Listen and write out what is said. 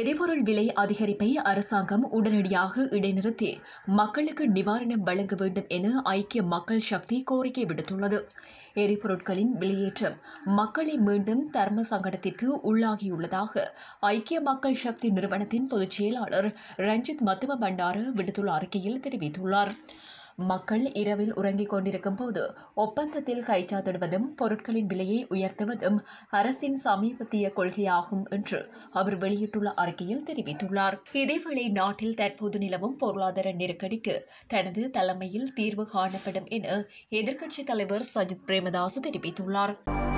எரிபொருள் விலை அதிகரிப்பை அரசாங்கம் உடனடியாக இடைநிறுத்தி மக்களுக்கு நிவாரணம் வழங்க வேண்டும் என ஐக்கிய மக்கள் சக்தி கோரிக்கை விடுத்துள்ளது எரிபொருட்களின் விலையேற்றம் மக்களை மீண்டும் தர்ம சங்கடத்திற்கு உள்ளாகியுள்ளதாக ஐக்கிய மக்கள் சக்தி நிறுவனத்தின் பொதுச் செயலாளர் ரஞ்சித் மத்துவ பண்டார விடுத்துள்ள அறிக்கையில் தெரிவித்துள்ளார் மக்கள் இரவில் உறங்கிக் கொண்டிருக்கும் போது ஒப்பந்தத்தில் கைச்சாத்திடுவதும் பொருட்களின் விலையை உயர்த்துவதும் அரசின் சமீபத்திய கொள்கையாகும் என்று அவர் வெளியிட்டுள்ள அறிக்கையில் தெரிவித்துள்ளார் இதேவேளை நாட்டில் தற்போது நிலவும் பொருளாதார நெருக்கடிக்கு தனது தலைமையில் தீர்வு காணப்படும் என எதிர்க்கட்சித் தலைவர் சஜித் பிரேமதாஸ் தெரிவித்துள்ளார்